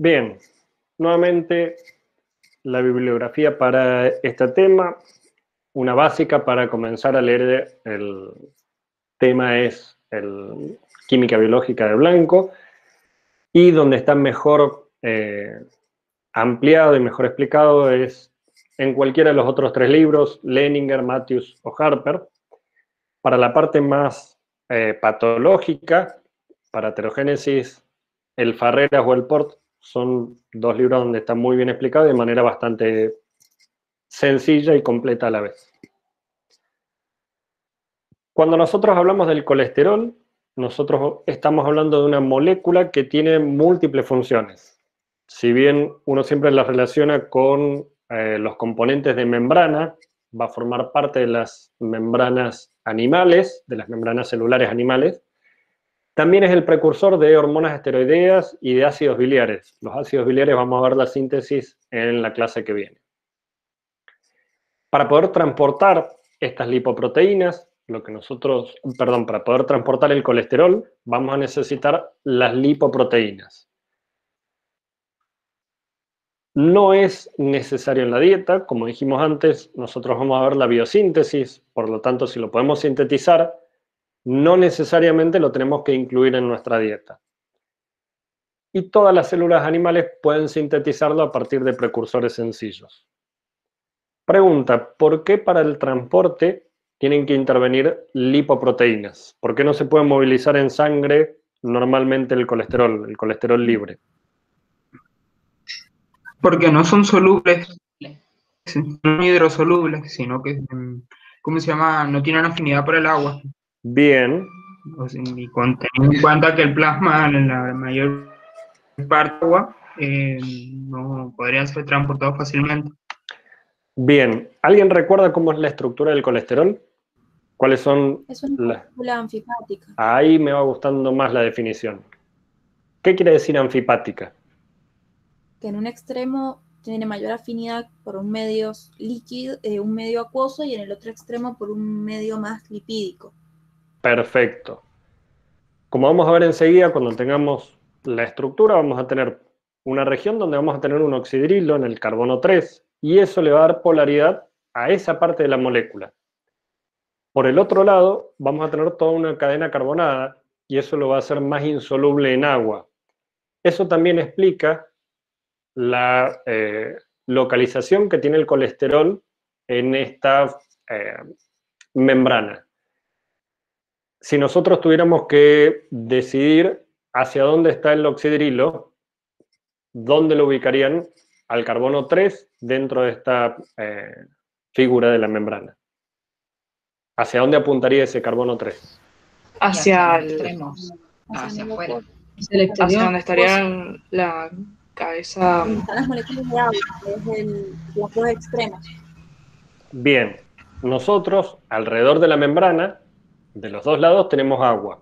Bien, nuevamente la bibliografía para este tema, una básica para comenzar a leer el tema es el Química Biológica de Blanco y donde está mejor eh, ampliado y mejor explicado es en cualquiera de los otros tres libros, Leninger, Matthews o Harper. Para la parte más eh, patológica, para heterogénesis, el Farreras o el Port son dos libros donde está muy bien explicado de manera bastante sencilla y completa a la vez. Cuando nosotros hablamos del colesterol, nosotros estamos hablando de una molécula que tiene múltiples funciones. Si bien uno siempre la relaciona con eh, los componentes de membrana, va a formar parte de las membranas animales, de las membranas celulares animales, también es el precursor de hormonas esteroideas y de ácidos biliares. Los ácidos biliares vamos a ver la síntesis en la clase que viene. Para poder transportar estas lipoproteínas, lo que nosotros, perdón, para poder transportar el colesterol, vamos a necesitar las lipoproteínas. No es necesario en la dieta, como dijimos antes, nosotros vamos a ver la biosíntesis, por lo tanto, si lo podemos sintetizar, no necesariamente lo tenemos que incluir en nuestra dieta. Y todas las células animales pueden sintetizarlo a partir de precursores sencillos. Pregunta, ¿por qué para el transporte tienen que intervenir lipoproteínas? ¿Por qué no se puede movilizar en sangre normalmente el colesterol, el colesterol libre? Porque no son solubles, son hidrosolubles, sino que, mm, ¿cómo se llama? No tienen afinidad por el agua. Bien. Pues, y con, teniendo en cuenta que el plasma en la mayor parte agua eh, no podría ser transportado fácilmente. Bien. ¿Alguien recuerda cómo es la estructura del colesterol? ¿Cuáles son? Es una molécula anfipática. Ahí me va gustando más la definición. ¿Qué quiere decir anfipática? Que en un extremo tiene mayor afinidad por un medio líquido, eh, un medio acuoso y en el otro extremo por un medio más lipídico. Perfecto. Como vamos a ver enseguida, cuando tengamos la estructura, vamos a tener una región donde vamos a tener un oxidrilo en el carbono 3 y eso le va a dar polaridad a esa parte de la molécula. Por el otro lado, vamos a tener toda una cadena carbonada y eso lo va a hacer más insoluble en agua. Eso también explica la eh, localización que tiene el colesterol en esta eh, membrana si nosotros tuviéramos que decidir hacia dónde está el oxidrilo, ¿dónde lo ubicarían al carbono 3 dentro de esta eh, figura de la membrana? ¿Hacia dónde apuntaría ese carbono 3? Hacia, el extremo, hacia afuera. Hacia, donde estaría la cabeza. Están las moléculas de agua, es el, los dos extremos. Bien, nosotros alrededor de la membrana de los dos lados tenemos agua.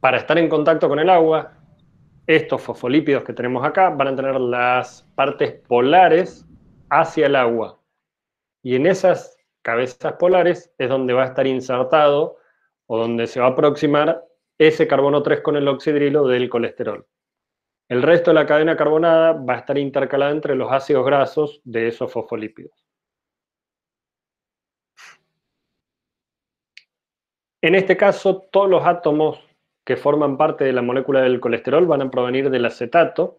Para estar en contacto con el agua, estos fosfolípidos que tenemos acá van a tener las partes polares hacia el agua. Y en esas cabezas polares es donde va a estar insertado o donde se va a aproximar ese carbono 3 con el oxidrilo del colesterol. El resto de la cadena carbonada va a estar intercalada entre los ácidos grasos de esos fosfolípidos. En este caso, todos los átomos que forman parte de la molécula del colesterol van a provenir del acetato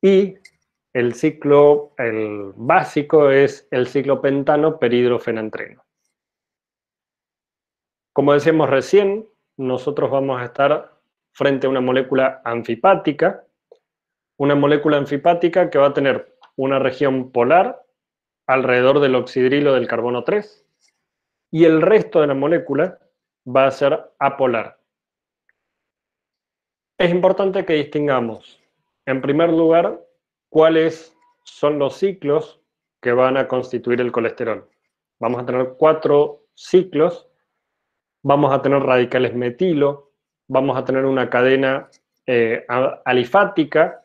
y el ciclo el básico es el ciclo pentano peridrofenantreno. Como decíamos recién, nosotros vamos a estar frente a una molécula anfipática, una molécula anfipática que va a tener una región polar alrededor del oxidrilo del carbono 3, y el resto de la molécula va a ser apolar. Es importante que distingamos, en primer lugar, cuáles son los ciclos que van a constituir el colesterol. Vamos a tener cuatro ciclos, vamos a tener radicales metilo, vamos a tener una cadena eh, alifática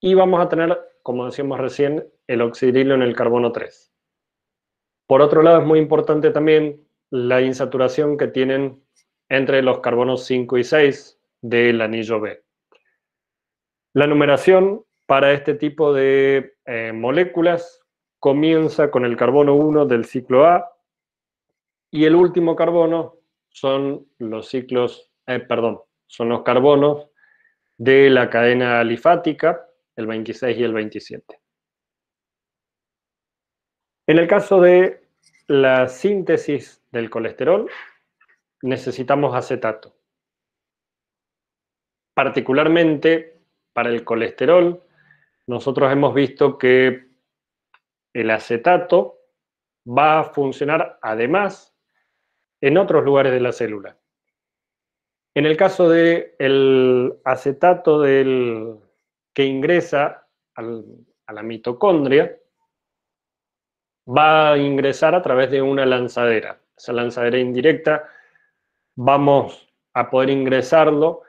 y vamos a tener, como decíamos recién, el oxidrilo en el carbono 3. Por otro lado, es muy importante también la insaturación que tienen entre los carbonos 5 y 6 del anillo B. La numeración para este tipo de eh, moléculas comienza con el carbono 1 del ciclo A y el último carbono son los ciclos, eh, perdón, son los carbonos de la cadena alifática, el 26 y el 27. En el caso de la síntesis del colesterol, necesitamos acetato. Particularmente para el colesterol, nosotros hemos visto que el acetato va a funcionar además en otros lugares de la célula. En el caso del acetato del, que ingresa a la mitocondria, va a ingresar a través de una lanzadera. Esa lanzadera indirecta vamos a poder ingresarlo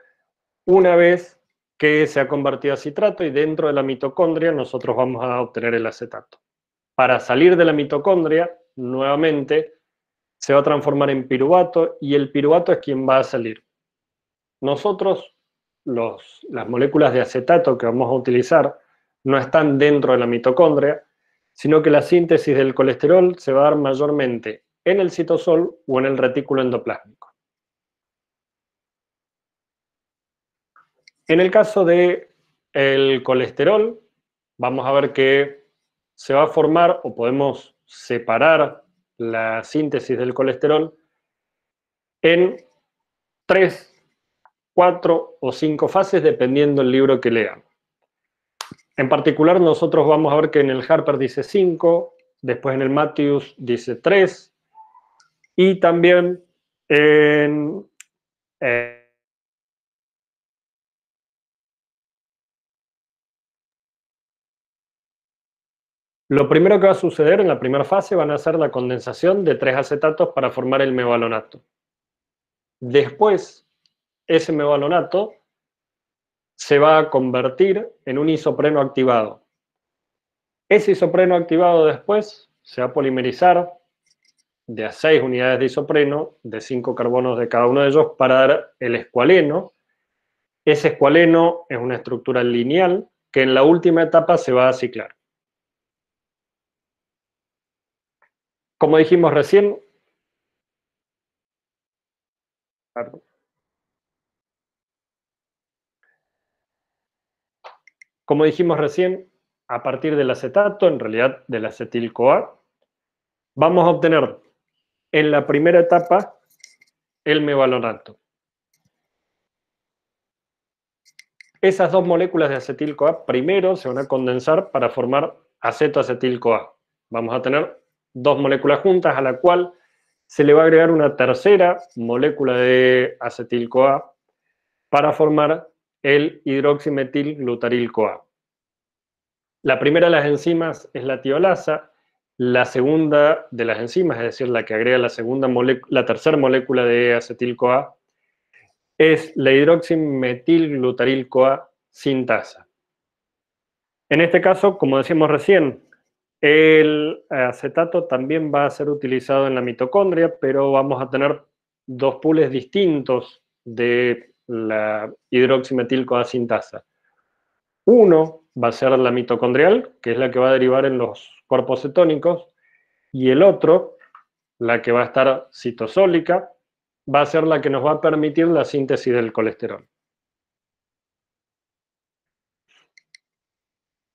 una vez que se ha convertido a citrato y dentro de la mitocondria nosotros vamos a obtener el acetato. Para salir de la mitocondria, nuevamente, se va a transformar en piruvato y el piruvato es quien va a salir. Nosotros, las moléculas de acetato que vamos a utilizar no están dentro de la mitocondria, sino que la síntesis del colesterol se va a dar mayormente en el citosol o en el retículo endoplásmico. En el caso del el colesterol, vamos a ver que se va a formar o podemos separar la síntesis del colesterol en tres, cuatro o cinco fases dependiendo el libro que leamos. En particular, nosotros vamos a ver que en el Harper dice 5, después en el Matthews dice 3, y también en... Eh, lo primero que va a suceder en la primera fase van a ser la condensación de tres acetatos para formar el mevalonato. Después, ese mevalonato se va a convertir en un isopreno activado. Ese isopreno activado después se va a polimerizar de a 6 unidades de isopreno, de cinco carbonos de cada uno de ellos, para dar el escualeno. Ese escualeno es una estructura lineal que en la última etapa se va a ciclar. Como dijimos recién, Como dijimos recién, a partir del acetato, en realidad del acetil-CoA, vamos a obtener en la primera etapa el mevalonato. Esas dos moléculas de acetil-CoA primero se van a condensar para formar acetoacetil-CoA. Vamos a tener dos moléculas juntas a la cual se le va a agregar una tercera molécula de acetil-CoA para formar el hidroximetilglutaril-CoA. La primera de las enzimas es la tiolasa, la segunda de las enzimas, es decir, la que agrega la, segunda la tercera molécula de acetil-CoA, es la hidroximetilglutaril-CoA sintasa. En este caso, como decimos recién, el acetato también va a ser utilizado en la mitocondria, pero vamos a tener dos pools distintos de la hidroximetilcoacintasa. Uno va a ser la mitocondrial, que es la que va a derivar en los cuerpos cetónicos, y el otro, la que va a estar citosólica, va a ser la que nos va a permitir la síntesis del colesterol.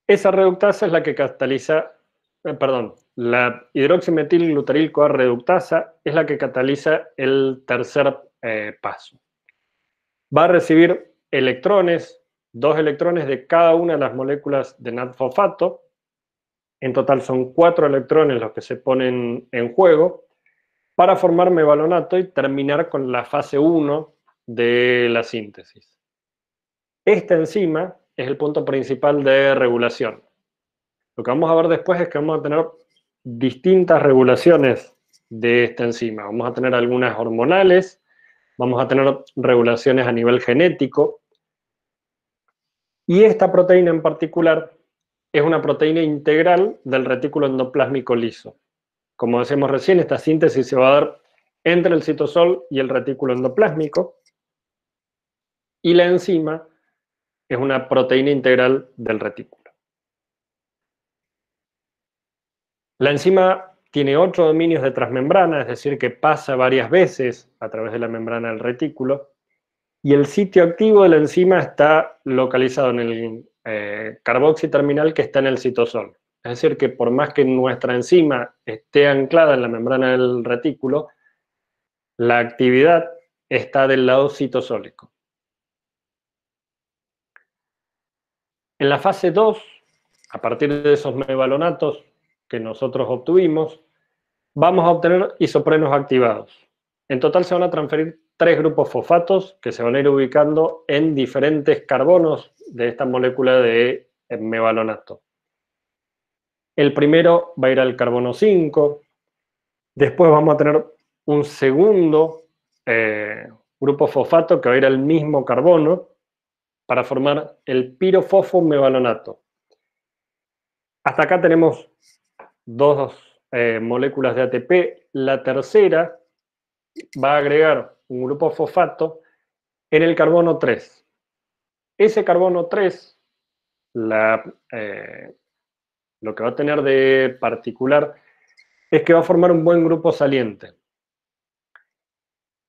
Esa reductasa es la que cataliza, eh, perdón, la hidroximetilglutaril reductasa es la que cataliza el tercer eh, paso va a recibir electrones, dos electrones de cada una de las moléculas de natfosfato. En total son cuatro electrones los que se ponen en juego para formar mevalonato y terminar con la fase 1 de la síntesis. Esta enzima es el punto principal de regulación. Lo que vamos a ver después es que vamos a tener distintas regulaciones de esta enzima. Vamos a tener algunas hormonales, vamos a tener regulaciones a nivel genético. Y esta proteína en particular es una proteína integral del retículo endoplásmico liso. Como decimos recién, esta síntesis se va a dar entre el citosol y el retículo endoplásmico. Y la enzima es una proteína integral del retículo. La enzima tiene otro dominio de transmembrana, es decir, que pasa varias veces a través de la membrana del retículo, y el sitio activo de la enzima está localizado en el eh, carboxi terminal que está en el citosol. Es decir, que por más que nuestra enzima esté anclada en la membrana del retículo, la actividad está del lado citosólico. En la fase 2, a partir de esos mevalonatos que nosotros obtuvimos, vamos a obtener isoprenos activados. En total se van a transferir tres grupos fosfatos que se van a ir ubicando en diferentes carbonos de esta molécula de mevalonato. El primero va a ir al carbono 5, después vamos a tener un segundo eh, grupo fosfato que va a ir al mismo carbono para formar el pirofosfomevalonato. Hasta acá tenemos dos eh, moléculas de ATP. La tercera va a agregar un grupo fosfato en el carbono 3. Ese carbono 3, la, eh, lo que va a tener de particular es que va a formar un buen grupo saliente.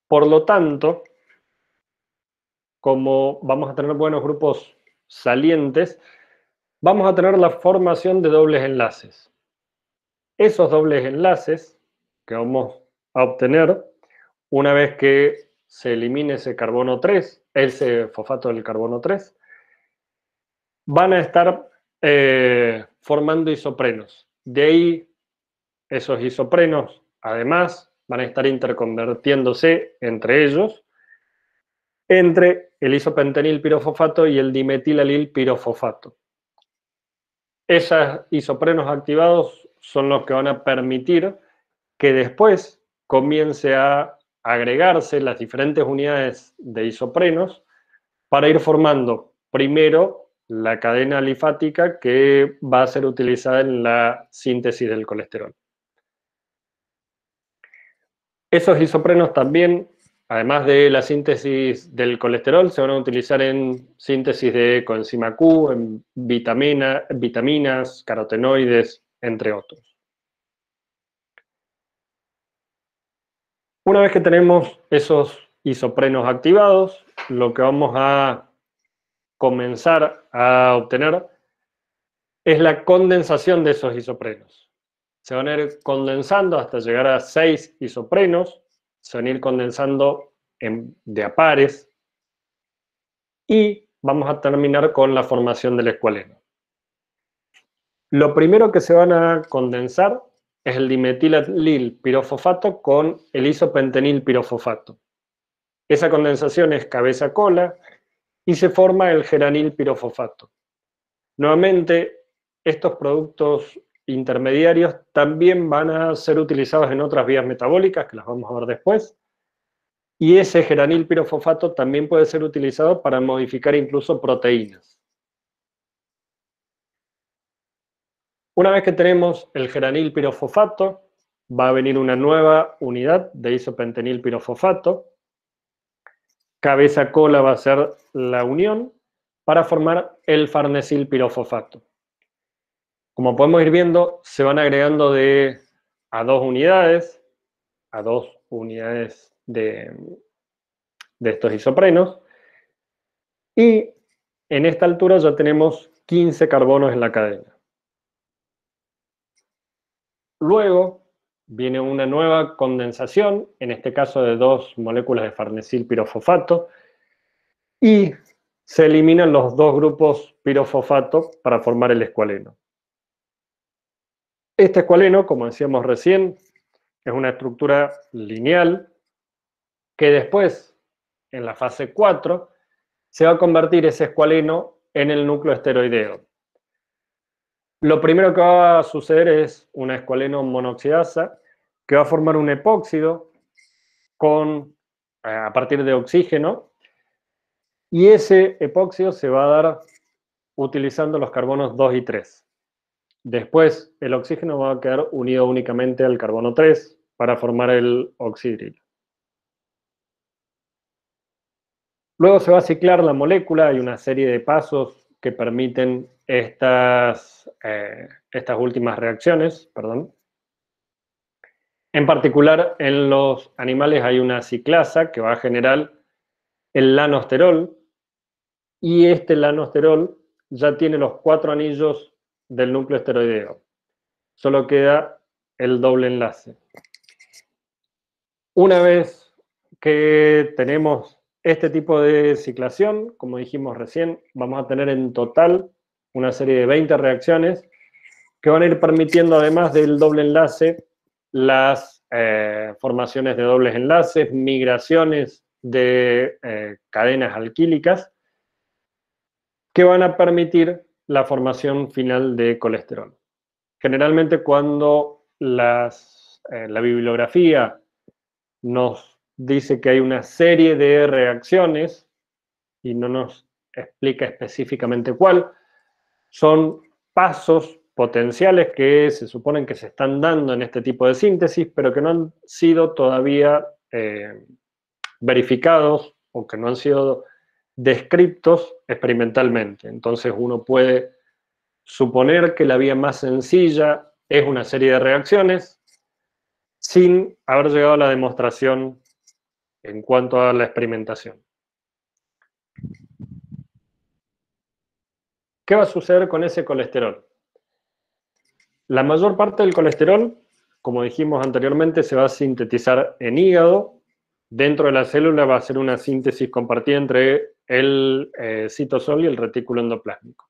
Por lo tanto, como vamos a tener buenos grupos salientes, vamos a tener la formación de dobles enlaces esos dobles enlaces que vamos a obtener una vez que se elimine ese carbono 3, ese fosfato del carbono 3, van a estar eh, formando isoprenos. De ahí, esos isoprenos, además, van a estar interconvertiéndose entre ellos, entre el isopentenil pirofosfato y el dimetilalil pirofosfato. Esos isoprenos activados son los que van a permitir que después comience a agregarse las diferentes unidades de isoprenos para ir formando primero la cadena alifática que va a ser utilizada en la síntesis del colesterol. Esos isoprenos también, además de la síntesis del colesterol, se van a utilizar en síntesis de coenzima Q, en vitaminas, carotenoides, entre otros. Una vez que tenemos esos isoprenos activados, lo que vamos a comenzar a obtener es la condensación de esos isoprenos. Se van a ir condensando hasta llegar a seis isoprenos, se van a ir condensando de a pares y vamos a terminar con la formación del escualeno. Lo primero que se van a condensar es el dimetilalil pirofosfato con el isopentenil pirofosfato. Esa condensación es cabeza-cola y se forma el geranil pirofosfato. Nuevamente, estos productos intermediarios también van a ser utilizados en otras vías metabólicas, que las vamos a ver después, y ese geranil pirofosfato también puede ser utilizado para modificar incluso proteínas. Una vez que tenemos el geranil pirofosfato, va a venir una nueva unidad de isopentenil pirofosfato. Cabeza-cola va a ser la unión para formar el farnesil pirofosfato. Como podemos ir viendo, se van agregando de a dos unidades, a dos unidades de, de estos isoprenos. Y en esta altura ya tenemos 15 carbonos en la cadena. Luego viene una nueva condensación, en este caso de dos moléculas de farnesil pirofosfato, y se eliminan los dos grupos pirofosfato para formar el escualeno. Este escualeno, como decíamos recién, es una estructura lineal que después, en la fase 4, se va a convertir ese escualeno en el núcleo esteroideo. Lo primero que va a suceder es una escualeno monoxidasa que va a formar un epóxido con, eh, a partir de oxígeno y ese epóxido se va a dar utilizando los carbonos 2 y 3. Después el oxígeno va a quedar unido únicamente al carbono 3 para formar el oxidrilo. Luego se va a ciclar la molécula, hay una serie de pasos que permiten estas, eh, estas últimas reacciones. Perdón. En particular, en los animales hay una ciclasa que va a generar el lanosterol y este lanosterol ya tiene los cuatro anillos del núcleo esteroideo. Solo queda el doble enlace. Una vez que tenemos este tipo de ciclación, como dijimos recién, vamos a tener en total una serie de 20 reacciones que van a ir permitiendo, además del doble enlace, las eh, formaciones de dobles enlaces, migraciones de eh, cadenas alquílicas, que van a permitir la formación final de colesterol. Generalmente cuando las, eh, la bibliografía nos dice que hay una serie de reacciones y no nos explica específicamente cuál. Son pasos potenciales que se suponen que se están dando en este tipo de síntesis, pero que no han sido todavía eh, verificados o que no han sido descritos experimentalmente. Entonces uno puede suponer que la vía más sencilla es una serie de reacciones sin haber llegado a la demostración en cuanto a la experimentación. ¿Qué va a suceder con ese colesterol? La mayor parte del colesterol, como dijimos anteriormente, se va a sintetizar en hígado. Dentro de la célula va a ser una síntesis compartida entre el eh, citosol y el retículo endoplásmico.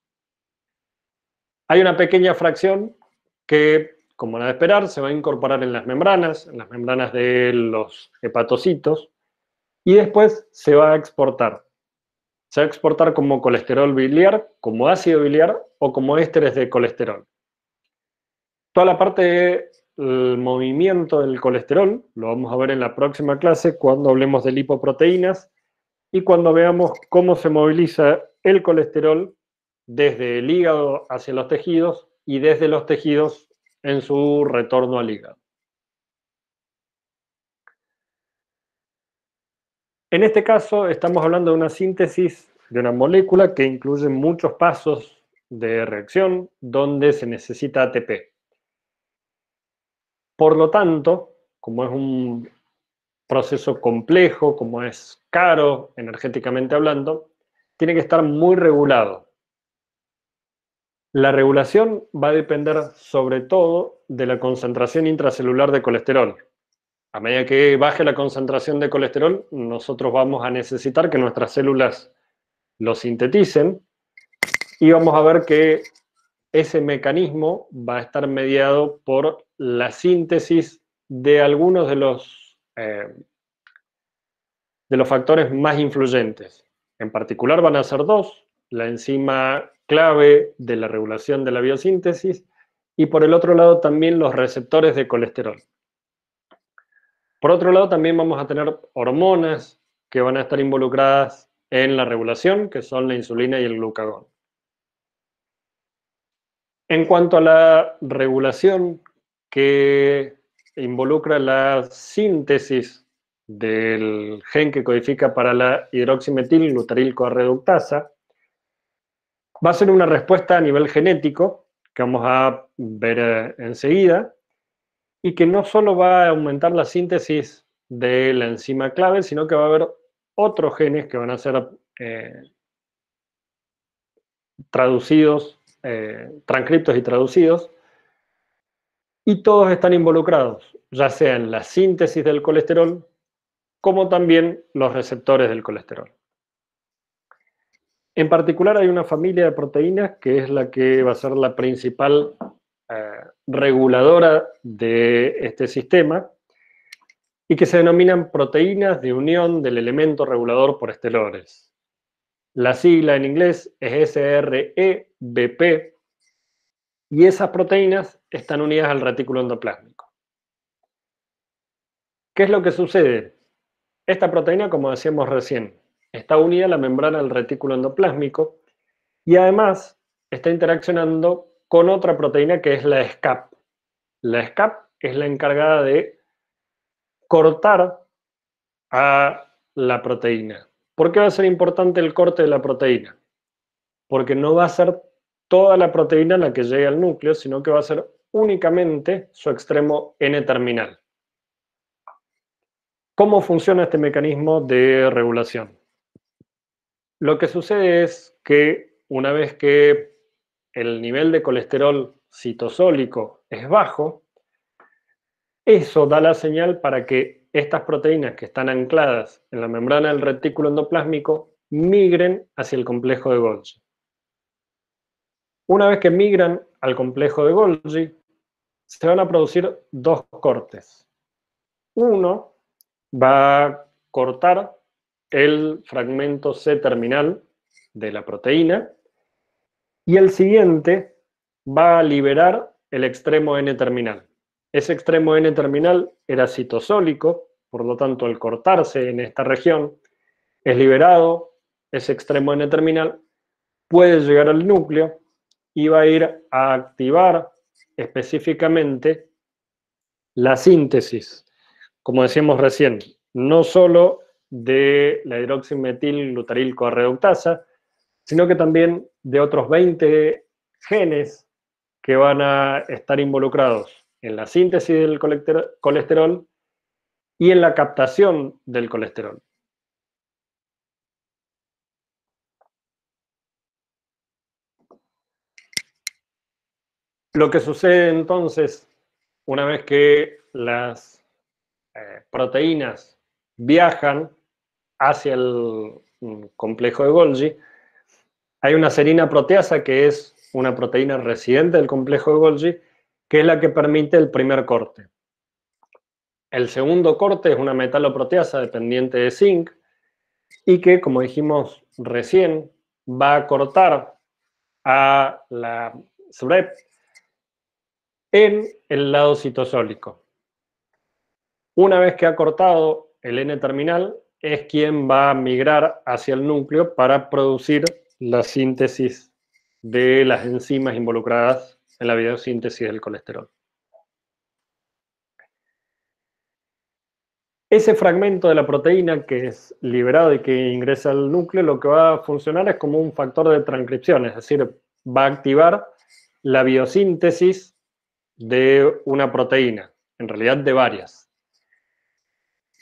Hay una pequeña fracción que, como era de esperar, se va a incorporar en las membranas, en las membranas de los hepatocitos, y después se va a exportar. Se va a exportar como colesterol biliar, como ácido biliar o como ésteres de colesterol. Toda la parte del movimiento del colesterol lo vamos a ver en la próxima clase cuando hablemos de lipoproteínas y cuando veamos cómo se moviliza el colesterol desde el hígado hacia los tejidos y desde los tejidos en su retorno al hígado. En este caso estamos hablando de una síntesis de una molécula que incluye muchos pasos de reacción donde se necesita ATP. Por lo tanto, como es un proceso complejo, como es caro energéticamente hablando, tiene que estar muy regulado. La regulación va a depender sobre todo de la concentración intracelular de colesterol, a medida que baje la concentración de colesterol, nosotros vamos a necesitar que nuestras células lo sinteticen y vamos a ver que ese mecanismo va a estar mediado por la síntesis de algunos de los, eh, de los factores más influyentes. En particular van a ser dos, la enzima clave de la regulación de la biosíntesis y por el otro lado también los receptores de colesterol. Por otro lado, también vamos a tener hormonas que van a estar involucradas en la regulación, que son la insulina y el glucagón. En cuanto a la regulación que involucra la síntesis del gen que codifica para la hidroximetil reductasa, va a ser una respuesta a nivel genético que vamos a ver eh, enseguida, y que no solo va a aumentar la síntesis de la enzima clave, sino que va a haber otros genes que van a ser eh, traducidos, eh, transcriptos y traducidos, y todos están involucrados, ya sea en la síntesis del colesterol, como también los receptores del colesterol. En particular hay una familia de proteínas que es la que va a ser la principal eh, reguladora de este sistema y que se denominan proteínas de unión del elemento regulador por estelores. La sigla en inglés es SREBP y esas proteínas están unidas al retículo endoplásmico. ¿Qué es lo que sucede? Esta proteína, como decíamos recién, está unida a la membrana del retículo endoplásmico y además está interaccionando con otra proteína que es la SCAP. La SCAP es la encargada de cortar a la proteína. ¿Por qué va a ser importante el corte de la proteína? Porque no va a ser toda la proteína la que llegue al núcleo, sino que va a ser únicamente su extremo N-terminal. ¿Cómo funciona este mecanismo de regulación? Lo que sucede es que una vez que el nivel de colesterol citosólico es bajo, eso da la señal para que estas proteínas que están ancladas en la membrana del retículo endoplásmico migren hacia el complejo de Golgi. Una vez que migran al complejo de Golgi, se van a producir dos cortes. Uno va a cortar el fragmento C terminal de la proteína y el siguiente va a liberar el extremo N terminal. Ese extremo N terminal era citosólico, por lo tanto al cortarse en esta región es liberado, ese extremo N terminal puede llegar al núcleo y va a ir a activar específicamente la síntesis, como decíamos recién, no solo de la hidroximetil glutaril sino que también de otros 20 genes que van a estar involucrados en la síntesis del colesterol y en la captación del colesterol. Lo que sucede entonces, una vez que las eh, proteínas viajan hacia el mm, complejo de Golgi, hay una serina proteasa que es una proteína residente del complejo de Golgi, que es la que permite el primer corte. El segundo corte es una metaloproteasa dependiente de zinc y que, como dijimos recién, va a cortar a la SREP en el lado citosólico. Una vez que ha cortado el N-terminal, es quien va a migrar hacia el núcleo para producir la síntesis de las enzimas involucradas en la biosíntesis del colesterol. Ese fragmento de la proteína que es liberado y que ingresa al núcleo, lo que va a funcionar es como un factor de transcripción, es decir, va a activar la biosíntesis de una proteína, en realidad de varias.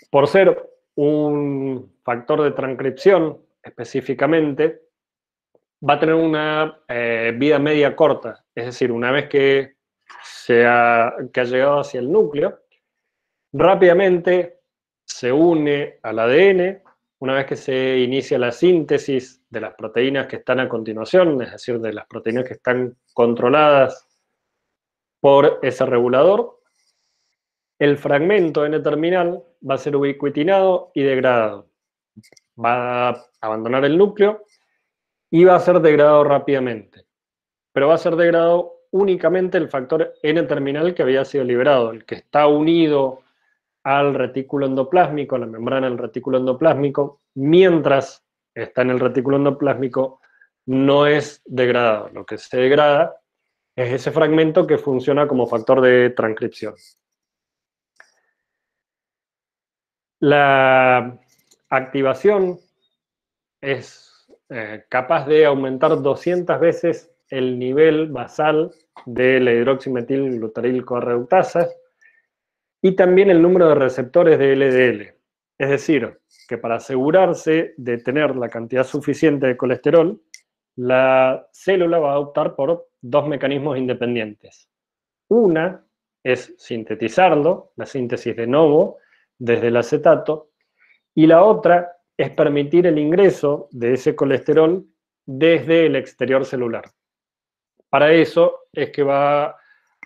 Por ser un factor de transcripción específicamente, va a tener una eh, vida media corta, es decir, una vez que, sea que ha llegado hacia el núcleo, rápidamente se une al ADN, una vez que se inicia la síntesis de las proteínas que están a continuación, es decir, de las proteínas que están controladas por ese regulador, el fragmento N-terminal va a ser ubiquitinado y degradado. Va a abandonar el núcleo y va a ser degradado rápidamente. Pero va a ser degradado únicamente el factor N-terminal que había sido liberado, el que está unido al retículo endoplásmico, a la membrana del retículo endoplásmico, mientras está en el retículo endoplásmico, no es degradado. Lo que se degrada es ese fragmento que funciona como factor de transcripción. La activación es eh, capaz de aumentar 200 veces el nivel basal de la glutaril y también el número de receptores de LDL. Es decir, que para asegurarse de tener la cantidad suficiente de colesterol, la célula va a optar por dos mecanismos independientes. Una es sintetizarlo, la síntesis de novo desde el acetato, y la otra es permitir el ingreso de ese colesterol desde el exterior celular. Para eso es que va a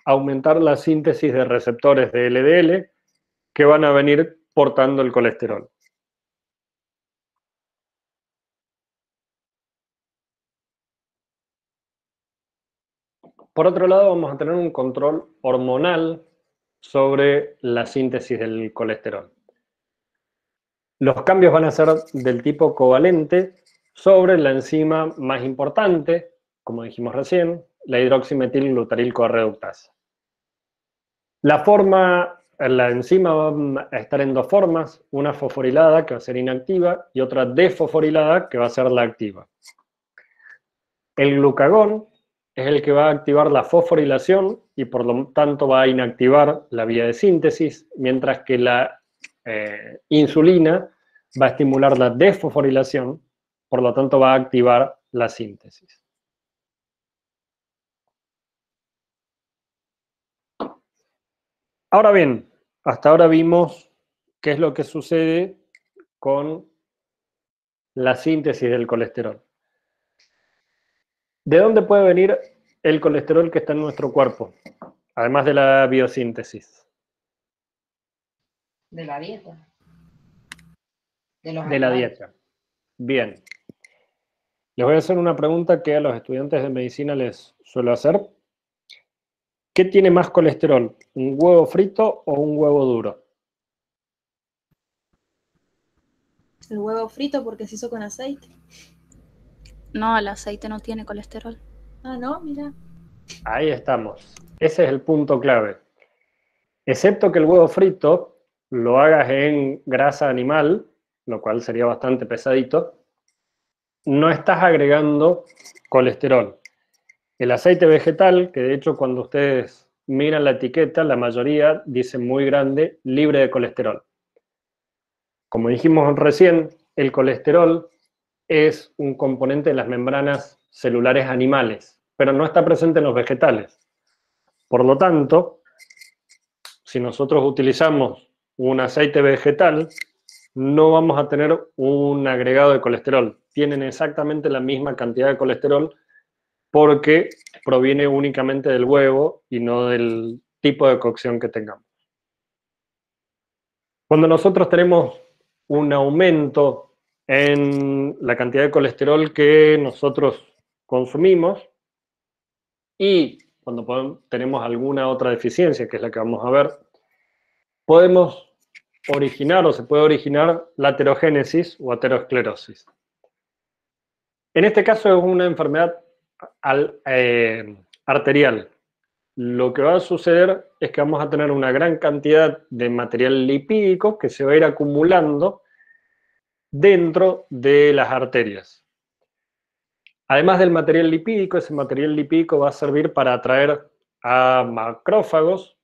aumentar la síntesis de receptores de LDL que van a venir portando el colesterol. Por otro lado, vamos a tener un control hormonal sobre la síntesis del colesterol. Los cambios van a ser del tipo covalente sobre la enzima más importante, como dijimos recién, la hidroximetilglutarilcoarreductasa. La forma, la enzima va a estar en dos formas, una fosforilada que va a ser inactiva y otra desfosforilada que va a ser la activa. El glucagón es el que va a activar la fosforilación y por lo tanto va a inactivar la vía de síntesis, mientras que la eh, insulina va a estimular la desfosforilación, por lo tanto va a activar la síntesis. Ahora bien, hasta ahora vimos qué es lo que sucede con la síntesis del colesterol. ¿De dónde puede venir el colesterol que está en nuestro cuerpo? Además de la biosíntesis. De la dieta. De, la dieta. Bien. Les voy a hacer una pregunta que a los estudiantes de medicina les suelo hacer. ¿Qué tiene más colesterol? ¿Un huevo frito o un huevo duro? El huevo frito porque se hizo con aceite. No, el aceite no tiene colesterol. Ah, no, mira. Ahí estamos. Ese es el punto clave. Excepto que el huevo frito lo hagas en grasa animal, lo cual sería bastante pesadito, no estás agregando colesterol. El aceite vegetal, que de hecho cuando ustedes miran la etiqueta, la mayoría dice muy grande, libre de colesterol. Como dijimos recién, el colesterol es un componente de las membranas celulares animales, pero no está presente en los vegetales. Por lo tanto, si nosotros utilizamos un aceite vegetal, no vamos a tener un agregado de colesterol. Tienen exactamente la misma cantidad de colesterol porque proviene únicamente del huevo y no del tipo de cocción que tengamos. Cuando nosotros tenemos un aumento en la cantidad de colesterol que nosotros consumimos y cuando tenemos alguna otra deficiencia, que es la que vamos a ver, podemos originar o se puede originar la aterogénesis o aterosclerosis. En este caso es una enfermedad eh, arterial. Lo que va a suceder es que vamos a tener una gran cantidad de material lipídico que se va a ir acumulando dentro de las arterias. Además del material lipídico, ese material lipídico va a servir para atraer a macrófagos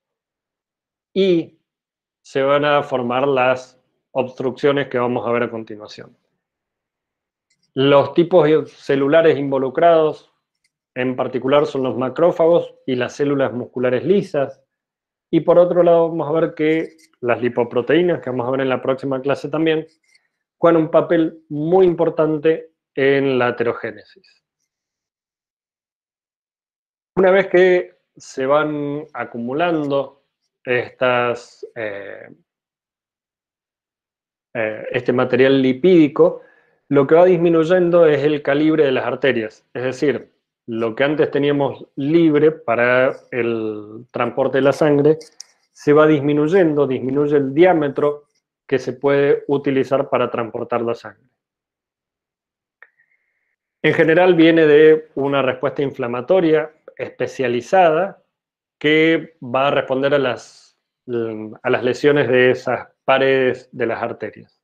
y se van a formar las obstrucciones que vamos a ver a continuación. Los tipos celulares involucrados en particular son los macrófagos y las células musculares lisas. Y por otro lado vamos a ver que las lipoproteínas, que vamos a ver en la próxima clase también, juegan un papel muy importante en la heterogénesis. Una vez que se van acumulando eh, eh, este material lipídico, lo que va disminuyendo es el calibre de las arterias, es decir, lo que antes teníamos libre para el transporte de la sangre se va disminuyendo, disminuye el diámetro que se puede utilizar para transportar la sangre. En general viene de una respuesta inflamatoria especializada que va a responder a las, mm, a las lesiones de esas paredes de las arterias.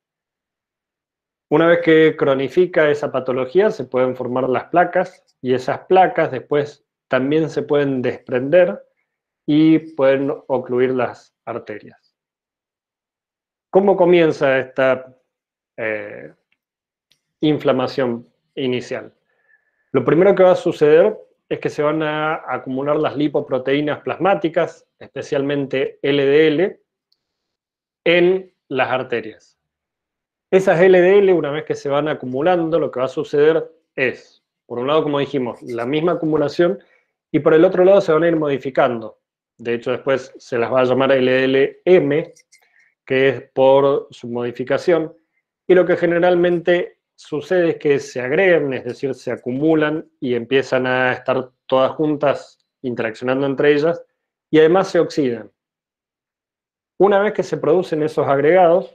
Una vez que cronifica esa patología, se pueden formar las placas y esas placas después también se pueden desprender y pueden ocluir las arterias. ¿Cómo comienza esta eh, inflamación inicial? Lo primero que va a suceder es que se van a acumular las lipoproteínas plasmáticas, especialmente LDL, en las arterias. Esas LDL, una vez que se van acumulando, lo que va a suceder es, por un lado, como dijimos, la misma acumulación, y por el otro lado se van a ir modificando. De hecho, después se las va a llamar LDLM, que es por su modificación, y lo que generalmente sucede que se agregan, es decir, se acumulan y empiezan a estar todas juntas interaccionando entre ellas y además se oxidan. Una vez que se producen esos agregados,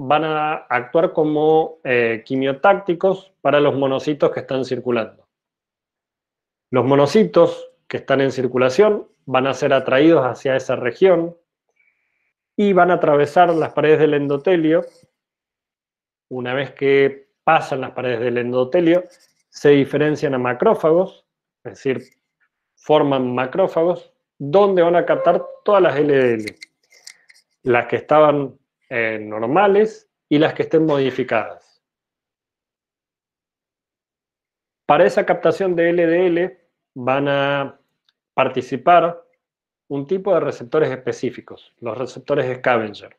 van a actuar como eh, quimiotácticos para los monocitos que están circulando. Los monocitos que están en circulación van a ser atraídos hacia esa región y van a atravesar las paredes del endotelio una vez que pasan las paredes del endotelio, se diferencian a macrófagos, es decir, forman macrófagos, donde van a captar todas las LDL, las que estaban eh, normales y las que estén modificadas. Para esa captación de LDL van a participar un tipo de receptores específicos, los receptores Scavenger.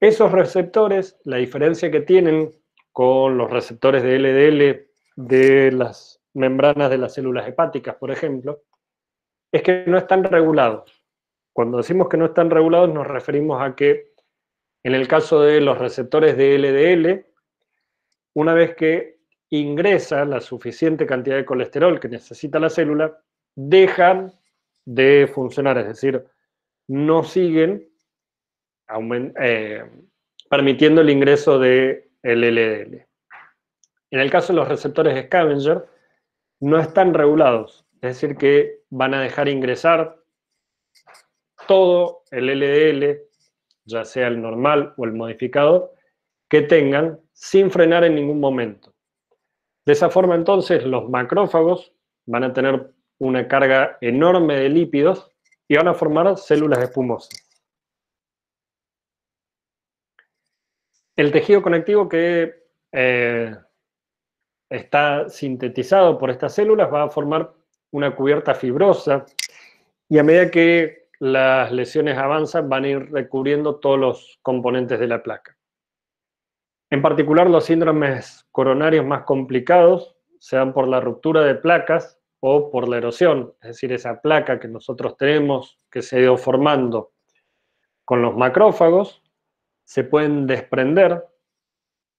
Esos receptores, la diferencia que tienen con los receptores de LDL de las membranas de las células hepáticas, por ejemplo, es que no están regulados. Cuando decimos que no están regulados nos referimos a que en el caso de los receptores de LDL, una vez que ingresa la suficiente cantidad de colesterol que necesita la célula, dejan de funcionar, es decir, no siguen eh, permitiendo el ingreso del el LDL. En el caso de los receptores scavenger, no están regulados, es decir, que van a dejar ingresar todo el LDL, ya sea el normal o el modificado, que tengan sin frenar en ningún momento. De esa forma entonces los macrófagos van a tener una carga enorme de lípidos y van a formar células espumosas. El tejido conectivo que eh, está sintetizado por estas células va a formar una cubierta fibrosa y a medida que las lesiones avanzan van a ir recubriendo todos los componentes de la placa. En particular, los síndromes coronarios más complicados se dan por la ruptura de placas o por la erosión, es decir, esa placa que nosotros tenemos que se ha ido formando con los macrófagos, se pueden desprender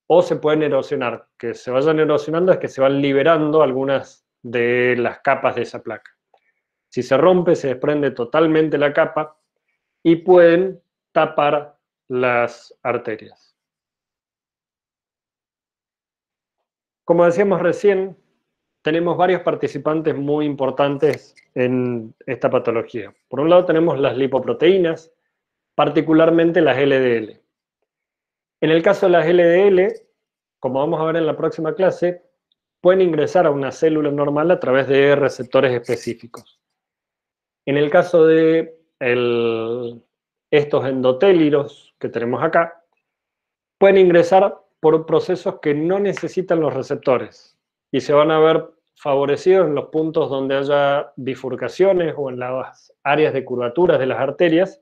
o se pueden erosionar. Que se vayan erosionando es que se van liberando algunas de las capas de esa placa. Si se rompe, se desprende totalmente la capa y pueden tapar las arterias. Como decíamos recién, tenemos varios participantes muy importantes en esta patología. Por un lado tenemos las lipoproteínas, particularmente las LDL. En el caso de las LDL, como vamos a ver en la próxima clase, pueden ingresar a una célula normal a través de receptores específicos. En el caso de estos endotélidos que tenemos acá, pueden ingresar por procesos que no necesitan los receptores y se van a ver favorecidos en los puntos donde haya bifurcaciones o en las áreas de curvaturas de las arterias.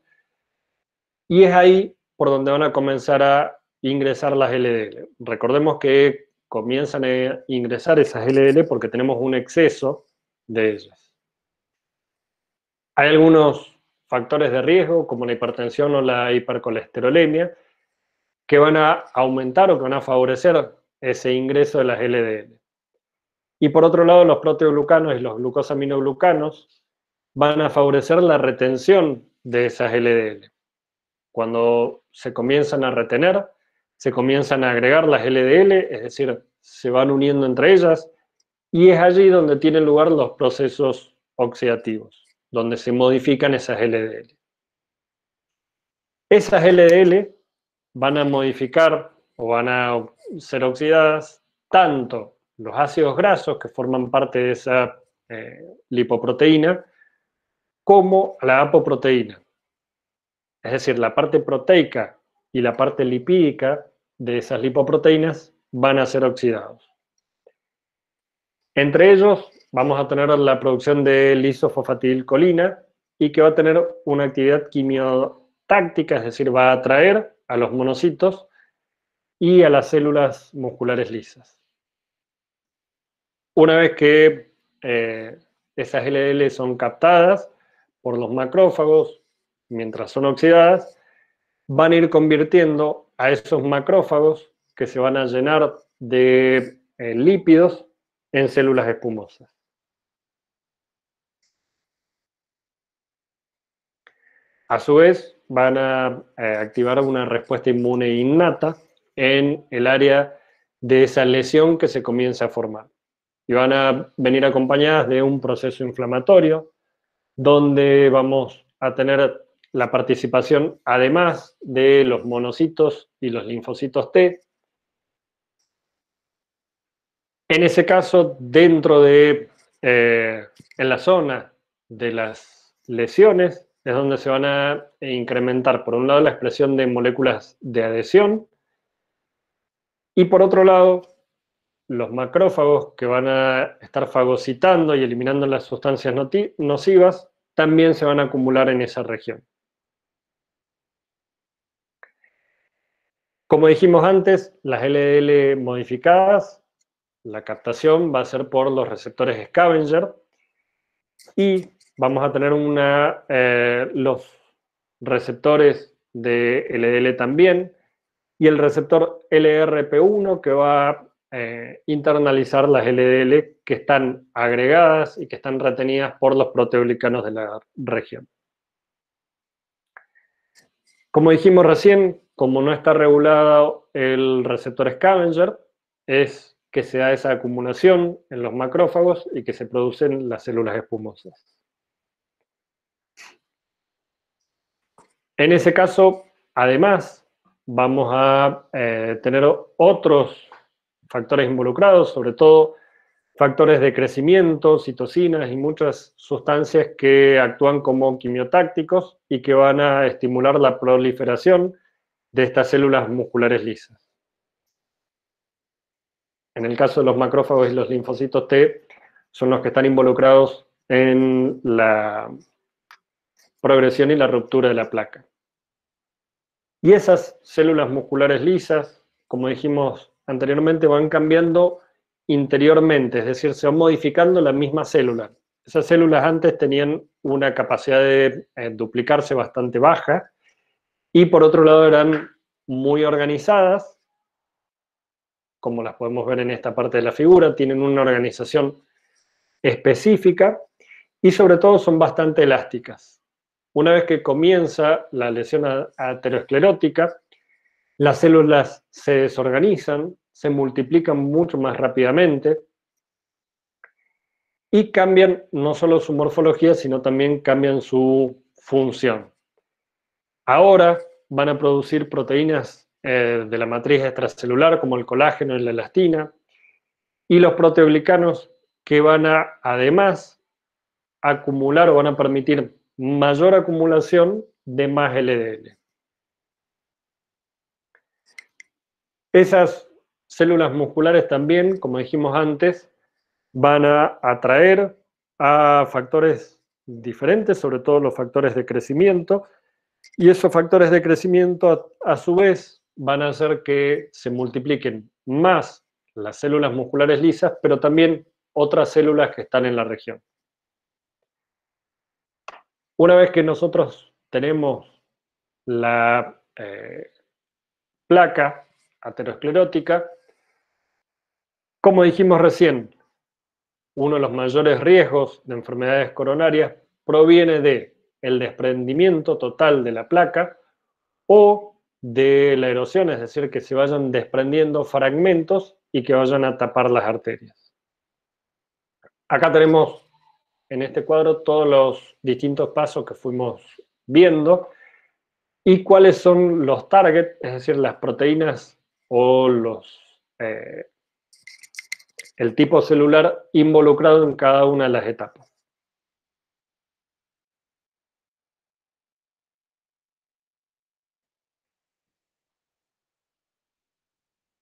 Y es ahí por donde van a comenzar a ingresar las LDL. Recordemos que comienzan a ingresar esas LDL porque tenemos un exceso de ellas. Hay algunos factores de riesgo, como la hipertensión o la hipercolesterolemia, que van a aumentar o que van a favorecer ese ingreso de las LDL. Y por otro lado, los proteoglucanos y los glucosaminoglucanos van a favorecer la retención de esas LDL. Cuando se comienzan a retener, se comienzan a agregar las LDL, es decir, se van uniendo entre ellas, y es allí donde tienen lugar los procesos oxidativos, donde se modifican esas LDL. Esas LDL van a modificar o van a ser oxidadas tanto los ácidos grasos que forman parte de esa eh, lipoproteína como la apoproteína. Es decir, la parte proteica y la parte lipídica de esas lipoproteínas van a ser oxidados. Entre ellos vamos a tener la producción de lisofofatilcolina y que va a tener una actividad quimiotáctica, es decir, va a atraer a los monocitos y a las células musculares lisas. Una vez que eh, esas LL son captadas por los macrófagos, mientras son oxidadas, van a ir convirtiendo a esos macrófagos que se van a llenar de eh, lípidos en células espumosas. A su vez, van a eh, activar una respuesta inmune innata en el área de esa lesión que se comienza a formar. Y van a venir acompañadas de un proceso inflamatorio, donde vamos a tener la participación, además de los monocitos y los linfocitos T. En ese caso, dentro de, eh, en la zona de las lesiones, es donde se van a incrementar, por un lado, la expresión de moléculas de adhesión y por otro lado, los macrófagos que van a estar fagocitando y eliminando las sustancias nocivas también se van a acumular en esa región. Como dijimos antes, las LDL modificadas, la captación va a ser por los receptores scavenger y vamos a tener una, eh, los receptores de LDL también y el receptor LRP1 que va a eh, internalizar las LDL que están agregadas y que están retenidas por los proteoglicanos de la región. Como dijimos recién, como no está regulado el receptor scavenger, es que se da esa acumulación en los macrófagos y que se producen las células espumosas. En ese caso, además, vamos a eh, tener otros factores involucrados, sobre todo factores de crecimiento, citocinas y muchas sustancias que actúan como quimiotácticos y que van a estimular la proliferación de estas células musculares lisas. En el caso de los macrófagos y los linfocitos T, son los que están involucrados en la progresión y la ruptura de la placa. Y esas células musculares lisas, como dijimos anteriormente, van cambiando interiormente, es decir, se van modificando la misma célula. Esas células antes tenían una capacidad de eh, duplicarse bastante baja, y por otro lado eran muy organizadas, como las podemos ver en esta parte de la figura, tienen una organización específica y sobre todo son bastante elásticas. Una vez que comienza la lesión aterosclerótica, las células se desorganizan, se multiplican mucho más rápidamente y cambian no solo su morfología, sino también cambian su función. Ahora van a producir proteínas eh, de la matriz extracelular como el colágeno y la elastina y los proteoglicanos que van a además acumular o van a permitir mayor acumulación de más LDL. Esas células musculares también, como dijimos antes, van a atraer a factores diferentes, sobre todo los factores de crecimiento, y esos factores de crecimiento, a, su vez, van a hacer que se multipliquen más las células musculares lisas, pero también otras células que están en la región. Una vez que nosotros tenemos la eh, placa aterosclerótica, como dijimos recién, uno de los mayores riesgos de enfermedades coronarias proviene de el desprendimiento total de la placa o de la erosión, es decir, que se vayan desprendiendo fragmentos y que vayan a tapar las arterias. Acá tenemos en este cuadro todos los distintos pasos que fuimos viendo y cuáles son los targets, es decir, las proteínas o los, eh, el tipo celular involucrado en cada una de las etapas.